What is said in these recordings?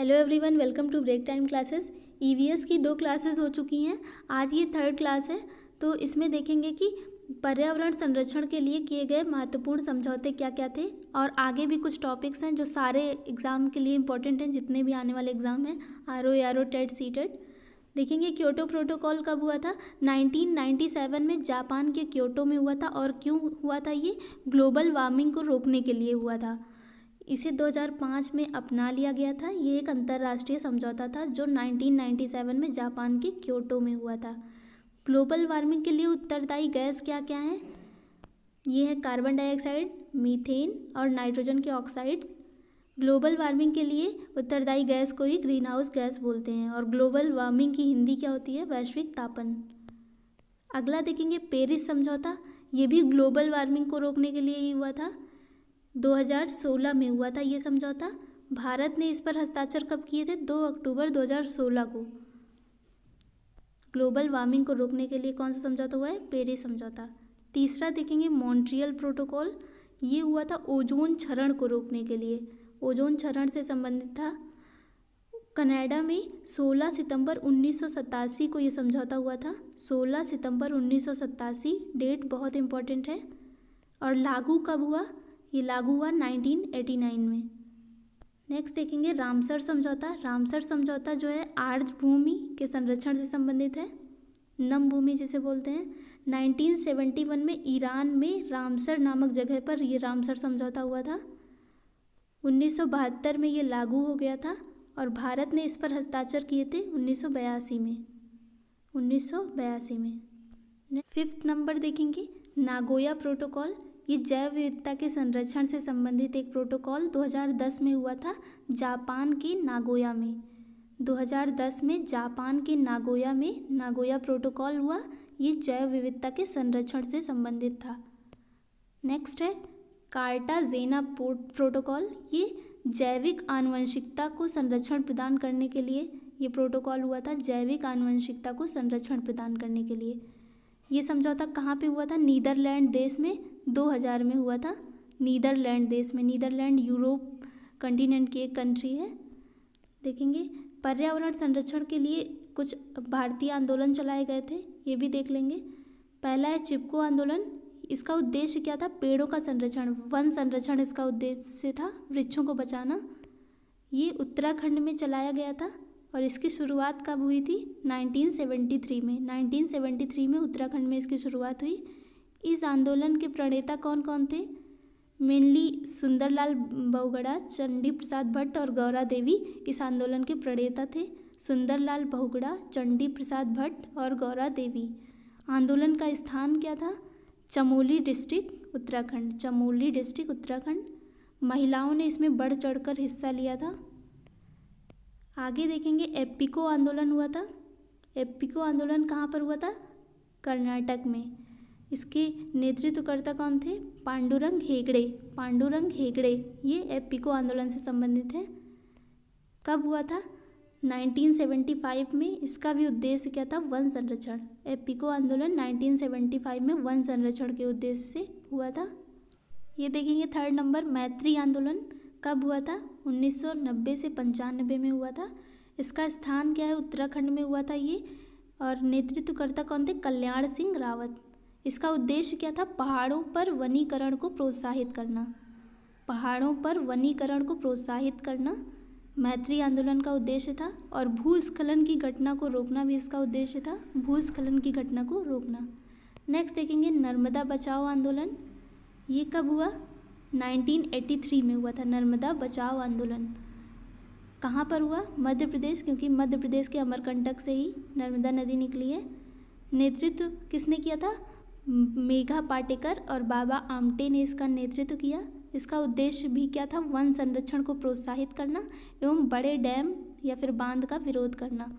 hello everyone welcome to Break Time Classes EVS की दो classes हो चुकी हैं आज ये थर्ड क्लास है तो इसमें देखेंगे कि पर्यावरण संरक्षण के लिए किए गए महत्वपूर्ण समझौते क्या क्या थे और आगे भी कुछ टॉपिक्स हैं जो सारे एग्ज़ाम के लिए इंपॉर्टेंट हैं जितने भी आने वाले एग्ज़ाम हैं R O R O TET C TET देखेंगे क्योटो प्रोटोकॉल कब हुआ था 1997 में जापान के क्योटो में हुआ था और क्यों हुआ था ये ग्लोबल वार्मिंग को रोकने के लिए हुआ था इसे 2005 में अपना लिया गया था ये एक अंतर्राष्ट्रीय समझौता था जो 1997 में जापान के क्योटो में हुआ था ग्लोबल वार्मिंग के लिए उत्तरदायी गैस क्या क्या हैं ये है कार्बन डाइऑक्साइड मीथेन और नाइट्रोजन के ऑक्साइड्स ग्लोबल वार्मिंग के लिए उत्तरदायी गैस को ही ग्रीन हाउस गैस बोलते हैं और ग्लोबल वार्मिंग की हिंदी क्या होती है वैश्विक तापन अगला देखेंगे पेरिस समझौता ये भी ग्लोबल वार्मिंग को रोकने के लिए ही हुआ था 2016 में हुआ था ये समझौता भारत ने इस पर हस्ताक्षर कब किए थे 2 अक्टूबर 2016 को ग्लोबल वार्मिंग को रोकने के लिए कौन सा समझौता हुआ है पेरिस समझौता तीसरा देखेंगे मॉन्ट्रियल प्रोटोकॉल ये हुआ था ओजोन क्षरण को रोकने के लिए ओजोन क्षरण से संबंधित था कनाडा में 16 सितंबर उन्नीस को ये समझौता हुआ था 16 सितंबर उन्नीस डेट बहुत इम्पॉर्टेंट है और लागू कब हुआ ये लागू हुआ 1989 में नेक्स्ट देखेंगे रामसर समझौता रामसर समझौता जो है आर्द्र भूमि के संरक्षण से संबंधित है नम भूमि जिसे बोलते हैं 1971 में ईरान में रामसर नामक जगह पर यह रामसर समझौता हुआ था उन्नीस में ये लागू हो गया था और भारत ने इस पर हस्ताक्षर किए थे उन्नीस में उन्नीस में फिफ्थ नंबर देखेंगे नागोया प्रोटोकॉल ये जैव विविधता के संरक्षण से संबंधित एक प्रोटोकॉल 2010 में हुआ था जापान के नागोया में 2010 में जापान के नागोया में नागोया प्रोटोकॉल हुआ ये जैव विविधता के संरक्षण से संबंधित था नेक्स्ट है कार्टा जेना प्रोटोकॉल ये जैविक आनुवंशिकता को संरक्षण प्रदान करने के लिए ये प्रोटोकॉल हुआ था जैविक आनुवंशिकता को संरक्षण प्रदान करने के लिए ये समझौता कहाँ पे हुआ था नीदरलैंड देश में 2000 में हुआ था नीदरलैंड देश में नीदरलैंड यूरोप कंटिनेंट की एक कंट्री है देखेंगे पर्यावरण संरक्षण के लिए कुछ भारतीय आंदोलन चलाए गए थे ये भी देख लेंगे पहला है चिपको आंदोलन इसका उद्देश्य क्या था पेड़ों का संरक्षण वन संरक्षण इसका उद्देश्य था वृक्षों को बचाना ये उत्तराखंड में चलाया गया था और इसकी शुरुआत कब हुई थी 1973 में 1973 में उत्तराखंड में इसकी शुरुआत हुई इस आंदोलन के प्रणेता कौन कौन थे मेनली सुंदरलाल बहुगड़ा चंडी प्रसाद भट्ट और गौरा देवी इस आंदोलन के प्रणेता थे सुंदरलाल बहुगड़ा चंडी प्रसाद भट्ट और गौरा देवी आंदोलन का स्थान क्या था चमोली डिस्ट्रिक्ट उत्तराखंड चमोली डिस्ट्रिक्ट उत्तराखंड महिलाओं ने इसमें बढ़ चढ़कर हिस्सा लिया था आगे देखेंगे एपिको आंदोलन हुआ था एपिको आंदोलन कहाँ पर हुआ था कर्नाटक में इसके नेतृत्वकर्ता कौन थे पांडुरंग हेगड़े पांडुरंग हेगड़े ये एपिको आंदोलन से संबंधित है कब हुआ था 1975 में इसका भी उद्देश्य क्या था वन संरक्षण एपिको आंदोलन 1975 में वन संरक्षण के उद्देश्य से हुआ था ये देखेंगे थर्ड नंबर मैत्री आंदोलन कब हुआ था 1990 से पंचानबे में हुआ था इसका स्थान क्या है उत्तराखंड में हुआ था ये और नेतृत्वकर्ता कौन थे कल्याण सिंह रावत इसका उद्देश्य क्या था पहाड़ों पर वनीकरण को प्रोत्साहित करना पहाड़ों पर वनीकरण को प्रोत्साहित करना मैत्री आंदोलन का उद्देश्य था और भूस्खलन की घटना को रोकना भी इसका उद्देश्य था भूस्खलन की घटना को रोकना नेक्स्ट देखेंगे नर्मदा बचाओ आंदोलन ये कब हुआ 1983 में हुआ था नर्मदा बचाओ आंदोलन कहाँ पर हुआ मध्य प्रदेश क्योंकि मध्य प्रदेश के अमरकंटक से ही नर्मदा नदी निकली है नेतृत्व किसने किया था मेघा पाटेकर और बाबा आमटे ने इसका नेतृत्व किया इसका उद्देश्य भी क्या था वन संरक्षण को प्रोत्साहित करना एवं बड़े डैम या फिर बांध का विरोध करना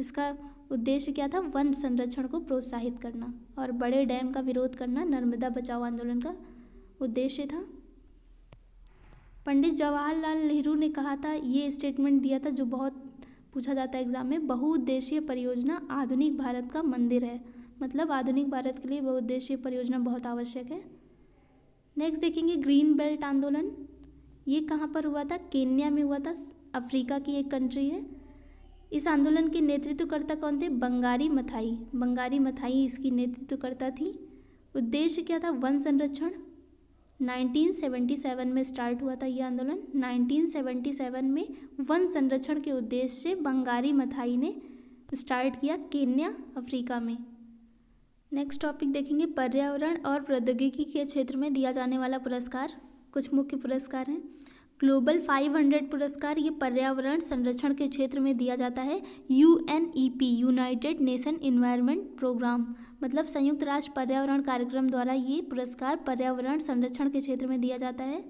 इसका उद्देश्य क्या था वन संरक्षण को प्रोत्साहित करना और बड़े डैम का विरोध करना नर्मदा बचाओ आंदोलन का उद्देश्य था पंडित जवाहरलाल नेहरू ने कहा था ये स्टेटमेंट दिया था जो बहुत पूछा जाता है एग्ज़ाम में बहुउद्देशीय परियोजना आधुनिक भारत का मंदिर है मतलब आधुनिक भारत के लिए बहुउद्देशीय परियोजना बहुत आवश्यक है नेक्स्ट देखेंगे ग्रीन बेल्ट आंदोलन ये कहाँ पर हुआ था केन्या में हुआ था अफ्रीका की एक कंट्री है इस आंदोलन के नेतृत्वकर्ता कौन थे बंगारी मथाई बंगारी मथाई इसकी नेतृत्वकर्ता थी उद्देश्य क्या था वन संरक्षण 1977 में स्टार्ट हुआ था यह आंदोलन 1977 में वन संरक्षण के उद्देश्य से बंगारी मथाई ने स्टार्ट किया केन्या अफ्रीका में नेक्स्ट टॉपिक देखेंगे पर्यावरण और प्रौद्योगिकी के क्षेत्र में दिया जाने वाला पुरस्कार कुछ मुख्य पुरस्कार हैं ग्लोबल 500 पुरस्कार ये पर्यावरण संरक्षण के क्षेत्र में दिया जाता है U United Nation Environment Programme मतलब संयुक्त राष्ट्र पर्यावरण कार्यक्रम द्वारा ये पुरस्कार पर्यावरण संरक्षण के क्षेत्र में दिया जाता है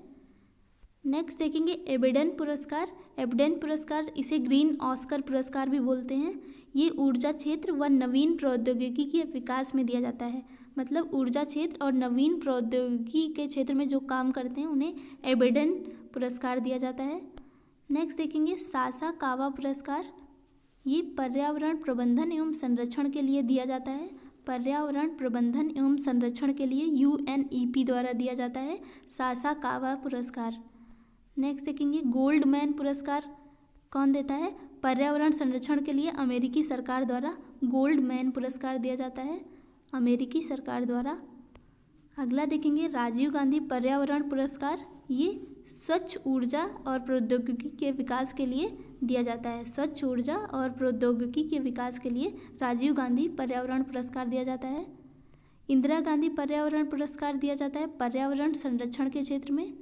नेक्स्ट देखेंगे एबिडन पुरस्कार एबिडन पुरस्कार इसे ग्रीन ऑस्कर पुरस्कार भी बोलते हैं ये ऊर्जा क्षेत्र व नवीन प्रौद्योगिकी के विकास में दिया जाता है मतलब ऊर्जा क्षेत्र और नवीन प्रौद्योगिकी के क्षेत्र में जो काम करते हैं उन्हें एबिडन पुरस्कार दिया जाता है नेक्स्ट देखेंगे सासा कावा पुरस्कार ये पर्यावरण प्रबंधन एवं संरक्षण के लिए दिया जाता है पर्यावरण प्रबंधन एवं संरक्षण के लिए यू e द्वारा दिया जाता है सासा कावा पुरस्कार नेक्स्ट देखेंगे गोल्ड मैन पुरस्कार कौन देता है पर्यावरण संरक्षण के लिए अमेरिकी सरकार द्वारा गोल्ड मैन पुरस्कार दिया जाता है अमेरिकी सरकार द्वारा अगला देखेंगे राजीव गांधी पर्यावरण पुरस्कार ये स्वच्छ ऊर्जा और प्रौद्योगिकी के विकास के लिए दिया जाता है स्वच्छ ऊर्जा और प्रौद्योगिकी के विकास के लिए राजीव गांधी पर्यावरण पुरस्कार दिया जाता है इंदिरा गांधी पर्यावरण पुरस्कार दिया जाता है पर्यावरण संरक्षण के क्षेत्र में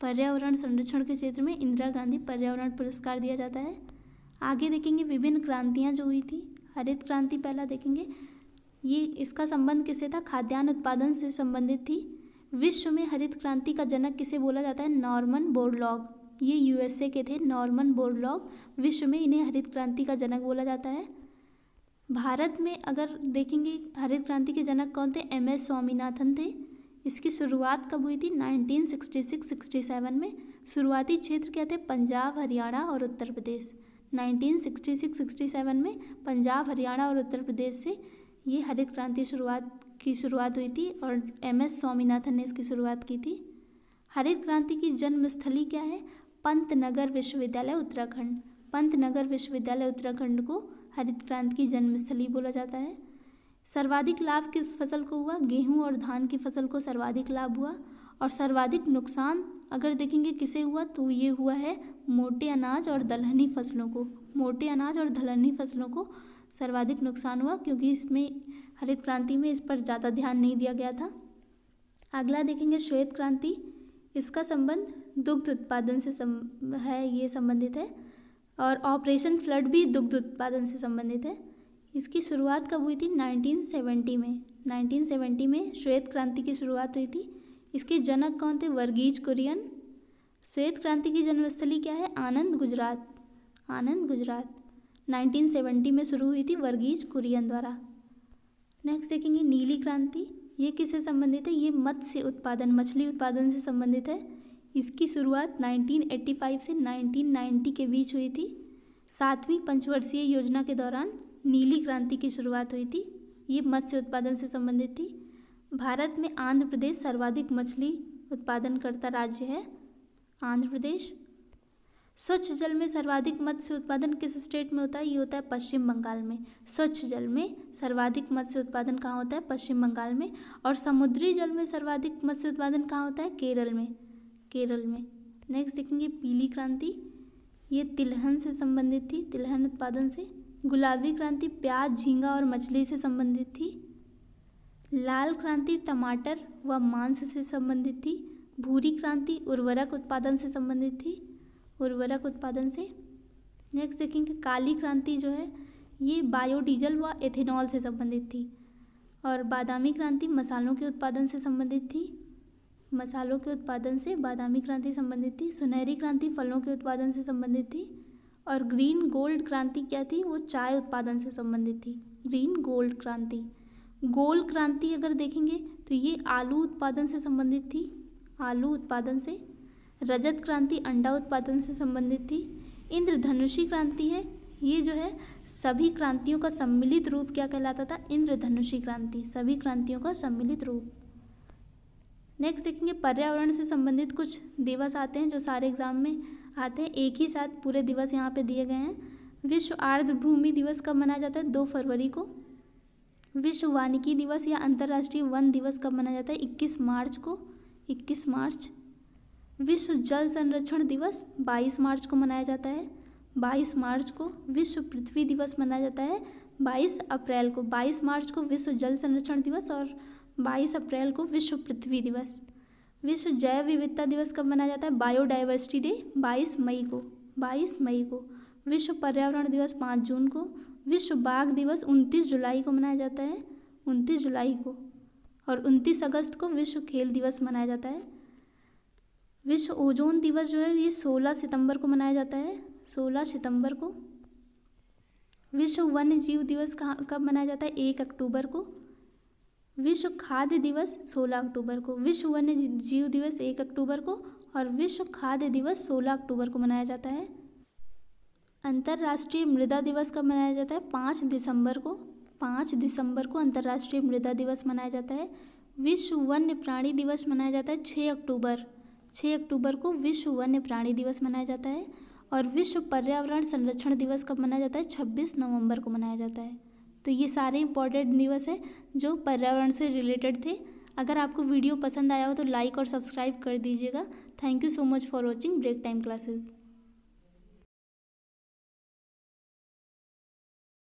पर्यावरण संरक्षण के क्षेत्र में इंदिरा गांधी पर्यावरण पुरस्कार दिया जाता है आगे देखेंगे विभिन्न क्रांतियाँ जो हुई थी हरित क्रांति पहला देखेंगे ये इसका संबंध किससे था खाद्यान्न उत्पादन से संबंधित थी विश्व में हरित क्रांति का जनक किसे बोला जाता है नॉर्मन बोरलॉग ये यूएसए के थे नॉर्मन बोरलॉग विश्व में इन्हें हरित क्रांति का जनक बोला जाता है भारत में अगर देखेंगे हरित क्रांति के जनक कौन थे एम एस स्वामीनाथन थे इसकी शुरुआत कब हुई थी 1966-67 में शुरुआती क्षेत्र क्या थे पंजाब हरियाणा और उत्तर प्रदेश 1966-67 में पंजाब हरियाणा और उत्तर प्रदेश से ये हरित क्रांति शुरुआत की शुरुआत हुई थी और एम एस स्वामीनाथन ने इसकी शुरुआत की थी हरित क्रांति की जन्मस्थली क्या है पंत नगर विश्वविद्यालय उत्तराखंड पंत नगर विश्वविद्यालय उत्तराखंड को हरित क्रांति की जन्मस्थली बोला जाता है सर्वाधिक लाभ किस फसल को हुआ गेहूं और धान की फसल को सर्वाधिक लाभ हुआ और सर्वाधिक नुकसान अगर देखेंगे किसे हुआ तो ये हुआ है मोटे अनाज और दलहनी फसलों को मोटे अनाज और दलहनी फसलों को सर्वाधिक नुकसान हुआ क्योंकि इसमें हरित क्रांति में इस पर ज़्यादा ध्यान नहीं दिया गया था अगला देखेंगे श्वेत क्रांति इसका संबंध दुग्ध उत्पादन से सम है ये संबंधित है और ऑपरेशन फ्लड भी दुग्ध उत्पादन से संबंधित है इसकी शुरुआत कब हुई थी 1970 में 1970 में श्वेत क्रांति की शुरुआत हुई थी इसके जनक कौन थे वर्गीज कुरियन श्वेत क्रांति की जन्मस्थली क्या है आनंद गुजरात आनंद गुजरात 1970 में शुरू हुई थी वर्गीज कुरियन द्वारा नेक्स्ट देखेंगे नीली क्रांति ये किससे संबंधित है ये मत्स्य उत्पादन मछली उत्पादन से संबंधित है इसकी शुरुआत 1985 से 1990 के बीच हुई थी सातवीं पंचवर्षीय योजना के दौरान नीली क्रांति की शुरुआत हुई थी ये मत्स्य उत्पादन से संबंधित थी भारत में आंध्र प्रदेश सर्वाधिक मछली उत्पादन करता राज्य है आंध्र प्रदेश स्वच्छ जल में सर्वाधिक मत्स्य उत्पादन किस स्टेट में होता है ये होता है पश्चिम बंगाल में स्वच्छ जल में सर्वाधिक मत्स्य उत्पादन कहाँ होता है पश्चिम बंगाल में और समुद्री जल में सर्वाधिक मत्स्य उत्पादन कहाँ होता है केरल में केरल में नेक्स्ट देखेंगे पीली क्रांति ये तिलहन से संबंधित थी तिलहन उत्पादन से गुलाबी क्रांति प्याज झींगा और मछली से संबंधित थी लाल क्रांति टमाटर व मांस से संबंधित थी भूरी क्रांति उर्वरक उत्पादन से संबंधित थी उर्वरक उत्पादन से नेक्स्ट देखेंगे काली क्रांति जो है ये बायोडीजल व एथेनॉल से संबंधित थी और बादामी क्रांति मसालों के उत्पादन से संबंधित थी मसालों के उत्पादन से बादामी क्रांति संबंधित थी सुनहरी क्रांति फलों के उत्पादन से संबंधित थी और ग्रीन गोल्ड क्रांति क्या थी वो चाय उत्पादन से संबंधित थी ग्रीन गोल्ड क्रांति गोल क्रांति अगर देखेंगे तो ये आलू उत्पादन से संबंधित थी आलू उत्पादन से रजत क्रांति अंडा उत्पादन से संबंधित थी इंद्रधनुषी क्रांति है ये जो है सभी क्रांतियों का सम्मिलित रूप क्या कहलाता था इंद्रधनुषी क्रांति सभी क्रांतियों का सम्मिलित रूप नेक्स्ट देखेंगे पर्यावरण से संबंधित कुछ दिवस आते हैं जो सारे एग्जाम में आते हैं एक ही साथ पूरे दिवस यहाँ पे दिए गए हैं विश्व आर्द्र भूमि दिवस कब मनाया जाता है दो फरवरी को विश्व वानिकी दिवस या अंतर्राष्ट्रीय वन दिवस कब मनाया जाता है इक्कीस मार्च को इक्कीस मार्च विश्व जल संरक्षण दिवस 22 मार्च को मनाया जाता है 22 मार्च को विश्व पृथ्वी दिवस मनाया जाता है 22 अप्रैल को 22 मार्च को विश्व जल संरक्षण दिवस और 22 अप्रैल को विश्व पृथ्वी दिवस विश्व जैव विविधता दिवस कब मनाया जाता है बायोडाइवर्सिटी डे 22 मई को 22 मई को विश्व पर्यावरण दिवस 5 जून को विश्व बाघ दिवस 29 जुलाई को मनाया जाता है 29 जुलाई को और 29 अगस्त को विश्व खेल दिवस मनाया जाता है विश्व ओजोन दिवस जो है ये 16 सितंबर को मनाया जाता है 16 सितंबर को विश्व वन्य जीव दिवस कब मनाया जाता है एक अक्टूबर को विश्व खाद्य दिवस 16 अक्टूबर को विश्व वन्य जीव दिवस एक अक्टूबर को और विश्व खाद्य दिवस 16 अक्टूबर को मनाया जाता है अंतर्राष्ट्रीय मृदा दिवस कब मनाया जाता है पाँच दिसंबर को पाँच दिसंबर को अंतर्राष्ट्रीय मृदा दिवस मनाया जाता है विश्व वन्य प्राणी दिवस मनाया जाता है छः अक्टूबर छः अक्टूबर को विश्व वन्य प्राणी दिवस मनाया जाता है और विश्व पर्यावरण संरक्षण दिवस कब मनाया जाता है छब्बीस नवंबर को मनाया जाता है तो ये सारे इंपॉर्टेंट दिवस है जो पर्यावरण से रिलेटेड थे अगर आपको वीडियो पसंद आया हो तो लाइक और सब्सक्राइब कर दीजिएगा thank you so much for watching Break Time classes